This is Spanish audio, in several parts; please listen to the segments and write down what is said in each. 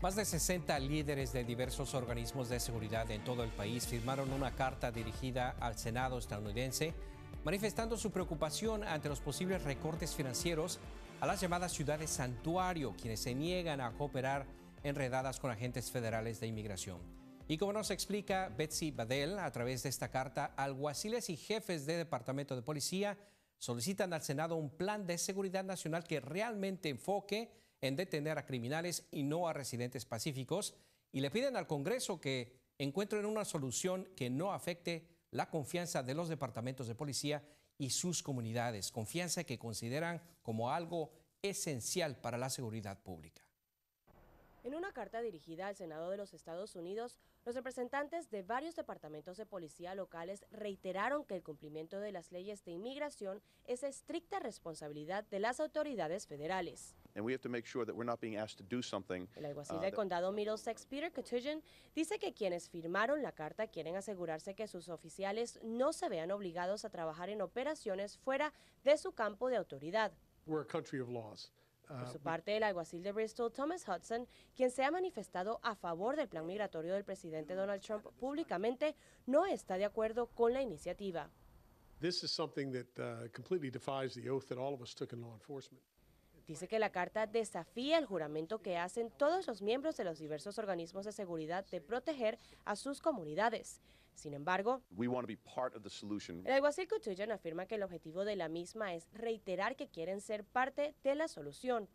Más de 60 líderes de diversos organismos de seguridad en todo el país firmaron una carta dirigida al Senado estadounidense manifestando su preocupación ante los posibles recortes financieros a las llamadas ciudades santuario, quienes se niegan a cooperar enredadas con agentes federales de inmigración. Y como nos explica Betsy Badel a través de esta carta, alguaciles y jefes de departamento de policía solicitan al Senado un plan de seguridad nacional que realmente enfoque en detener a criminales y no a residentes pacíficos y le piden al Congreso que encuentren una solución que no afecte la confianza de los departamentos de policía y sus comunidades, confianza que consideran como algo esencial para la seguridad pública. En una carta dirigida al Senado de los Estados Unidos, los representantes de varios departamentos de policía locales reiteraron que el cumplimiento de las leyes de inmigración es estricta responsabilidad de las autoridades federales and we have to make sure that we're not being asked to El alguacil uh, del condado Middlesex, Peter Cotugin, dice que quienes firmaron la carta quieren asegurarse que sus oficiales no se vean obligados a trabajar en operaciones fuera de su campo de autoridad. Uh, Por su parte, el alguacil de Bristol, Thomas Hudson, quien se ha manifestado a favor del plan migratorio del presidente Donald Trump públicamente, no está de acuerdo con la iniciativa. This is something that uh, completely defies the oath that all of us took in law enforcement. Dice que la carta desafía el juramento que hacen todos los miembros de los diversos organismos de seguridad de proteger a sus comunidades. Sin embargo, el alguacil Kutuyan afirma que el objetivo de la misma es reiterar que quieren ser parte de la solución.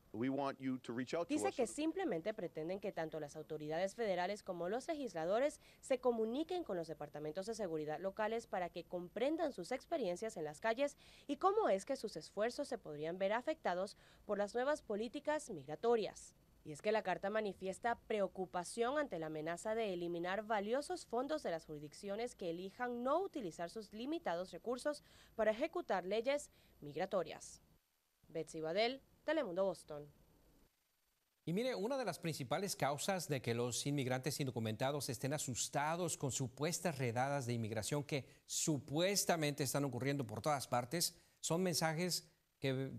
Dice que simplemente pretenden que tanto las autoridades federales como los legisladores se comuniquen con los departamentos de seguridad locales para que comprendan sus experiencias en las calles y cómo es que sus esfuerzos se podrían ver afectados por las nuevas políticas migratorias. Y es que la carta manifiesta preocupación ante la amenaza de eliminar valiosos fondos de las jurisdicciones que elijan no utilizar sus limitados recursos para ejecutar leyes migratorias. Betsy Badel, Telemundo Boston. Y mire, una de las principales causas de que los inmigrantes indocumentados estén asustados con supuestas redadas de inmigración que supuestamente están ocurriendo por todas partes son mensajes que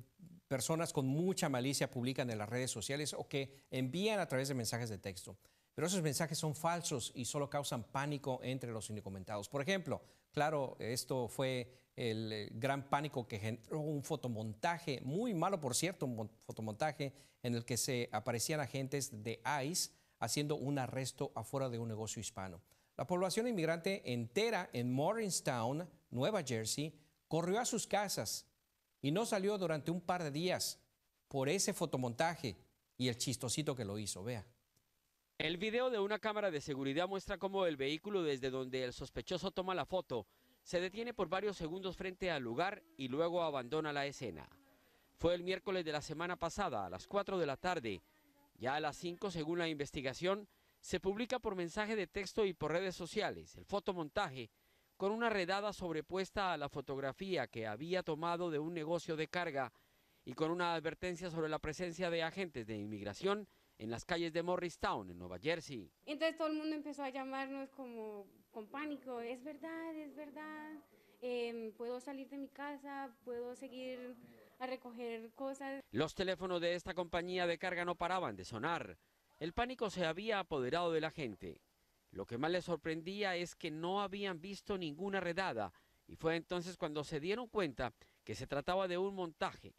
personas con mucha malicia publican en las redes sociales o que envían a través de mensajes de texto. Pero esos mensajes son falsos y solo causan pánico entre los indocumentados. Por ejemplo, claro, esto fue el eh, gran pánico que generó un fotomontaje, muy malo por cierto, un fotomontaje en el que se aparecían agentes de ICE haciendo un arresto afuera de un negocio hispano. La población inmigrante entera en Morristown, Nueva Jersey, corrió a sus casas y no salió durante un par de días por ese fotomontaje y el chistosito que lo hizo. Vea. El video de una cámara de seguridad muestra cómo el vehículo desde donde el sospechoso toma la foto se detiene por varios segundos frente al lugar y luego abandona la escena. Fue el miércoles de la semana pasada a las 4 de la tarde. Ya a las 5, según la investigación, se publica por mensaje de texto y por redes sociales el fotomontaje con una redada sobrepuesta a la fotografía que había tomado de un negocio de carga y con una advertencia sobre la presencia de agentes de inmigración en las calles de Morristown, en Nueva Jersey. Entonces todo el mundo empezó a llamarnos como con pánico, es verdad, es verdad, em, puedo salir de mi casa, puedo seguir a recoger cosas. Los teléfonos de esta compañía de carga no paraban de sonar. El pánico se había apoderado de la gente. Lo que más les sorprendía es que no habían visto ninguna redada y fue entonces cuando se dieron cuenta que se trataba de un montaje.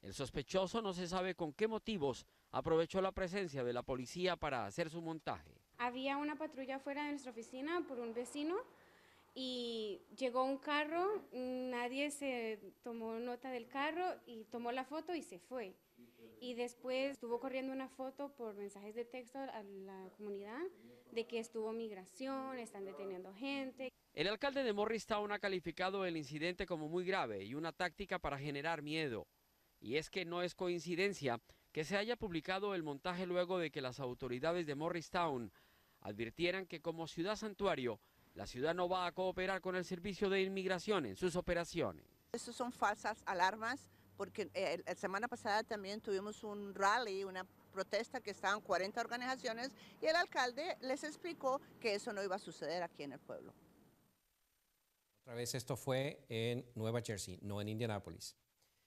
El sospechoso no se sabe con qué motivos aprovechó la presencia de la policía para hacer su montaje. Había una patrulla fuera de nuestra oficina por un vecino y llegó un carro, nadie se tomó nota del carro y tomó la foto y se fue y después estuvo corriendo una foto por mensajes de texto a la comunidad de que estuvo migración, están deteniendo gente. El alcalde de Morristown ha calificado el incidente como muy grave y una táctica para generar miedo. Y es que no es coincidencia que se haya publicado el montaje luego de que las autoridades de Morristown advirtieran que como ciudad santuario, la ciudad no va a cooperar con el servicio de inmigración en sus operaciones. Estas son falsas alarmas porque eh, la semana pasada también tuvimos un rally, una protesta que estaban 40 organizaciones y el alcalde les explicó que eso no iba a suceder aquí en el pueblo. Otra vez esto fue en Nueva Jersey, no en Indianápolis.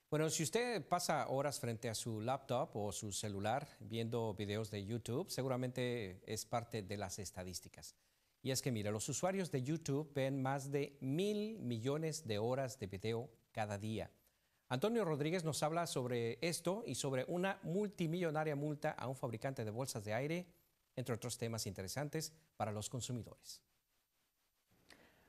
Bueno, si usted pasa horas frente a su laptop o su celular viendo videos de YouTube, seguramente es parte de las estadísticas. Y es que, mira, los usuarios de YouTube ven más de mil millones de horas de video cada día. Antonio Rodríguez nos habla sobre esto y sobre una multimillonaria multa a un fabricante de bolsas de aire, entre otros temas interesantes para los consumidores.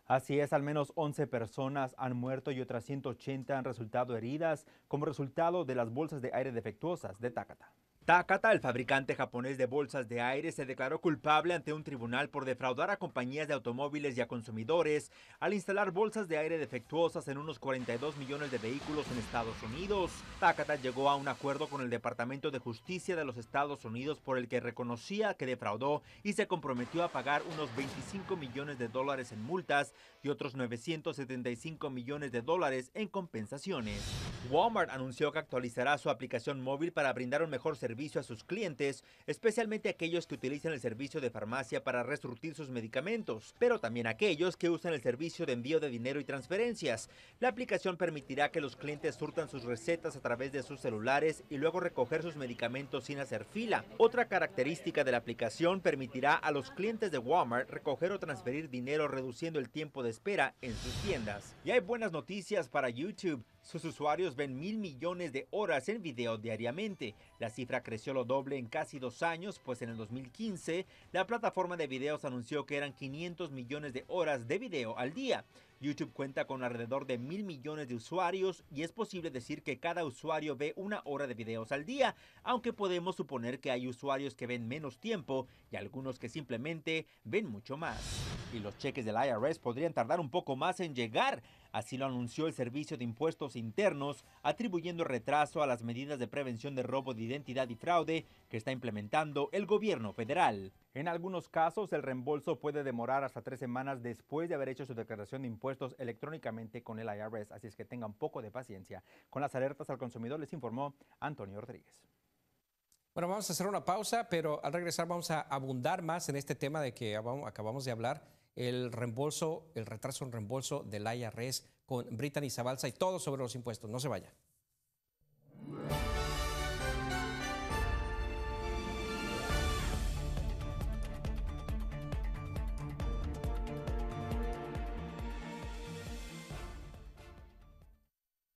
Así es, al menos 11 personas han muerto y otras 180 han resultado heridas como resultado de las bolsas de aire defectuosas de Tácata. Takata, el fabricante japonés de bolsas de aire, se declaró culpable ante un tribunal por defraudar a compañías de automóviles y a consumidores al instalar bolsas de aire defectuosas en unos 42 millones de vehículos en Estados Unidos. Takata llegó a un acuerdo con el Departamento de Justicia de los Estados Unidos por el que reconocía que defraudó y se comprometió a pagar unos 25 millones de dólares en multas y otros 975 millones de dólares en compensaciones. Walmart anunció que actualizará su aplicación móvil para brindar un mejor servicio a sus clientes, especialmente aquellos que utilizan el servicio de farmacia para resurtir sus medicamentos, pero también aquellos que usan el servicio de envío de dinero y transferencias. La aplicación permitirá que los clientes surtan sus recetas a través de sus celulares y luego recoger sus medicamentos sin hacer fila. Otra característica de la aplicación permitirá a los clientes de Walmart recoger o transferir dinero reduciendo el tiempo de espera en sus tiendas. Y hay buenas noticias para YouTube. Sus usuarios ven mil millones de horas en video diariamente. La cifra creció lo doble en casi dos años, pues en el 2015 la plataforma de videos anunció que eran 500 millones de horas de video al día. YouTube cuenta con alrededor de mil millones de usuarios y es posible decir que cada usuario ve una hora de videos al día, aunque podemos suponer que hay usuarios que ven menos tiempo y algunos que simplemente ven mucho más. Y los cheques del IRS podrían tardar un poco más en llegar. Así lo anunció el Servicio de Impuestos Internos, atribuyendo retraso a las medidas de prevención de robo de identidad y fraude que está implementando el gobierno federal. En algunos casos, el reembolso puede demorar hasta tres semanas después de haber hecho su declaración de impuestos electrónicamente con el IRS, así es que tengan poco de paciencia. Con las alertas al consumidor les informó Antonio Rodríguez. Bueno, vamos a hacer una pausa, pero al regresar vamos a abundar más en este tema de que acabamos de hablar el reembolso, el retraso en reembolso del IRS con Brittany Zabalza y todo sobre los impuestos. No se vaya.